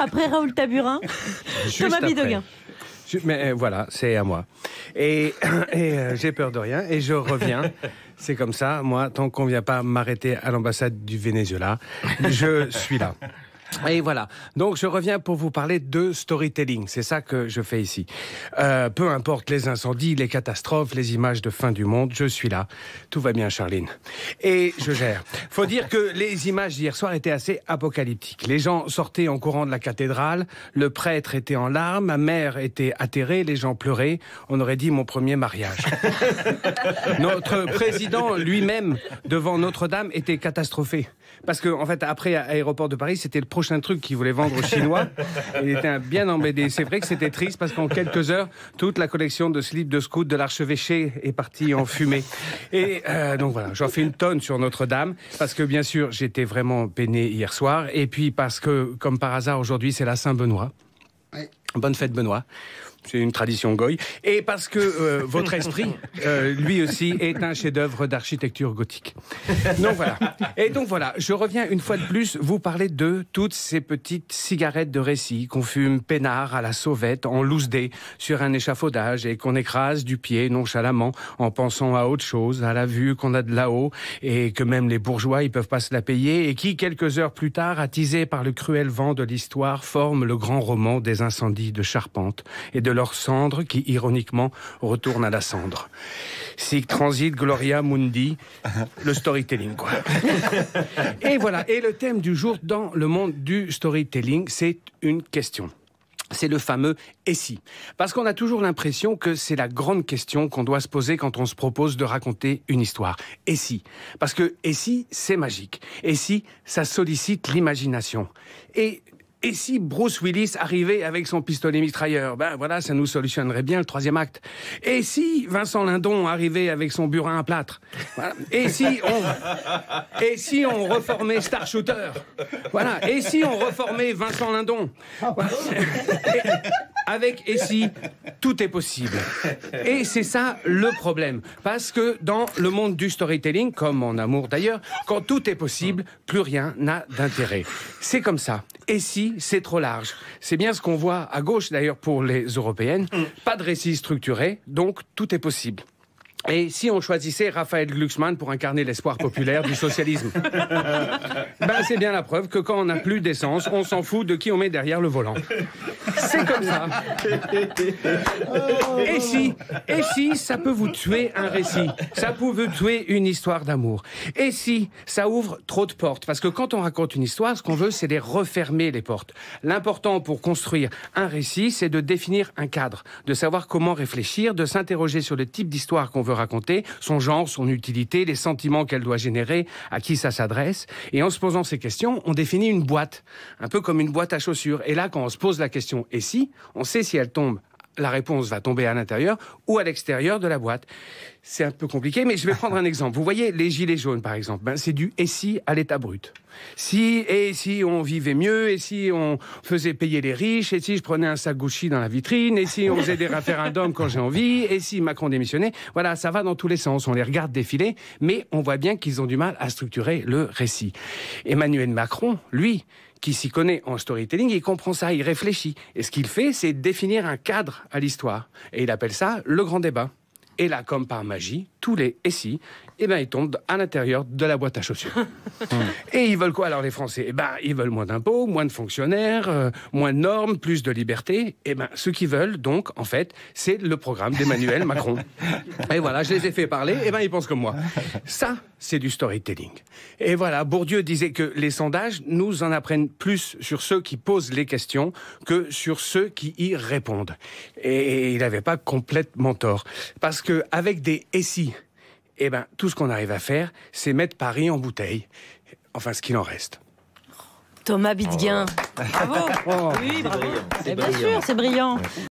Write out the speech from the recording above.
après Raoul Taburin, Thomas Bideguin. Mais euh, voilà, c'est à moi. Et, euh, j'ai peur de rien et je reviens. C'est comme ça, moi, tant qu'on ne vient pas m'arrêter à l'ambassade du Venezuela, je suis là. Et voilà. Donc je reviens pour vous parler de storytelling. C'est ça que je fais ici. Euh, peu importe les incendies, les catastrophes, les images de fin du monde, je suis là. Tout va bien, Charline. Et je gère faut dire que les images d'hier soir étaient assez apocalyptiques. Les gens sortaient en courant de la cathédrale, le prêtre était en larmes, ma mère était atterrée, les gens pleuraient. On aurait dit mon premier mariage. Notre président lui-même, devant Notre-Dame, était catastrophé. Parce que, en fait, après Aéroport de Paris, c'était le prochain truc qu'il voulait vendre aux Chinois. Il était bien embêté. C'est vrai que c'était triste parce qu'en quelques heures, toute la collection de slips de scout de l'archevêché est partie en fumée. Et euh, donc voilà, j'en fais une tonne sur Notre-Dame. Parce que bien sûr, j'étais vraiment peiné hier soir. Et puis parce que, comme par hasard, aujourd'hui, c'est la Saint-Benoît. Bonne fête, Benoît c'est une tradition goy, et parce que euh, votre esprit, euh, lui aussi, est un chef-d'œuvre d'architecture gothique. Donc voilà. Et donc voilà, je reviens une fois de plus vous parler de toutes ces petites cigarettes de récit qu'on fume peinard à la sauvette, en loose dé, sur un échafaudage et qu'on écrase du pied nonchalamment en pensant à autre chose, à la vue qu'on a de là-haut et que même les bourgeois, ils peuvent pas se la payer et qui, quelques heures plus tard, attisés par le cruel vent de l'histoire, forment le grand roman des incendies de Charpente et de de cendre qui, ironiquement, retourne à la cendre. Sic transit gloria mundi, le storytelling, quoi. Et voilà. Et le thème du jour dans le monde du storytelling, c'est une question c'est le fameux et si. Parce qu'on a toujours l'impression que c'est la grande question qu'on doit se poser quand on se propose de raconter une histoire. Et si Parce que et si, c'est magique. Et si, ça sollicite l'imagination. Et et si Bruce Willis arrivait avec son pistolet mitrailleur Ben voilà, ça nous solutionnerait bien le troisième acte. Et si Vincent Lindon arrivait avec son burin à plâtre voilà. Et si on et si on reformait Star Shooter Voilà. Et si on reformait Vincent Lindon Avec et si tout est possible. Et c'est ça le problème, parce que dans le monde du storytelling, comme en amour d'ailleurs, quand tout est possible, plus rien n'a d'intérêt. C'est comme ça. Et si c'est trop large C'est bien ce qu'on voit à gauche d'ailleurs pour les européennes. Mm. Pas de récit structuré, donc tout est possible. Et si on choisissait Raphaël Glucksmann pour incarner l'espoir populaire du socialisme Ben c'est bien la preuve que quand on n'a plus d'essence, on s'en fout de qui on met derrière le volant. C'est comme ça. Et si, et si ça peut vous tuer un récit, ça peut vous tuer une histoire d'amour. Et si ça ouvre trop de portes, parce que quand on raconte une histoire, ce qu'on veut, c'est les refermer les portes. L'important pour construire un récit, c'est de définir un cadre, de savoir comment réfléchir, de s'interroger sur le type d'histoire qu'on veut raconter, son genre, son utilité, les sentiments qu'elle doit générer, à qui ça s'adresse. Et en se posant ces questions, on définit une boîte, un peu comme une boîte à chaussures. Et là, quand on se pose la question et si, on sait si elle tombe la réponse va tomber à l'intérieur ou à l'extérieur de la boîte c'est un peu compliqué, mais je vais prendre un exemple. Vous voyez, les gilets jaunes, par exemple, ben, c'est du et si à l'état brut. Si et si on vivait mieux, et si on faisait payer les riches, et si je prenais un sac Gucci dans la vitrine, et si on faisait des référendums quand j'ai envie, et si Macron démissionnait. Voilà, ça va dans tous les sens. On les regarde défiler, mais on voit bien qu'ils ont du mal à structurer le récit. Emmanuel Macron, lui, qui s'y connaît en storytelling, il comprend ça, il réfléchit. Et ce qu'il fait, c'est définir un cadre à l'histoire. Et il appelle ça le grand débat. Et là, comme par magie, tous les SI, et eh ben, ils tombent à l'intérieur de la boîte à chaussures. Hmm. et ils veulent quoi alors les Français Eh ben, ils veulent moins d'impôts, moins de fonctionnaires, euh, moins de normes, plus de liberté. Et eh ben, ce qu'ils veulent, donc, en fait, c'est le programme d'Emmanuel Macron. et voilà, je les ai fait parler, et eh ben, ils pensent comme moi. Ça, c'est du storytelling. Et voilà, Bourdieu disait que les sondages nous en apprennent plus sur ceux qui posent les questions que sur ceux qui y répondent. Et il n'avait pas complètement tort. Parce que avec des SI eh ben, tout ce qu'on arrive à faire, c'est mettre Paris en bouteille. Enfin, ce qu'il en reste. Thomas Bidguin. Oh. Bravo. Oui, bravo. Eh bien sûr, c'est brillant.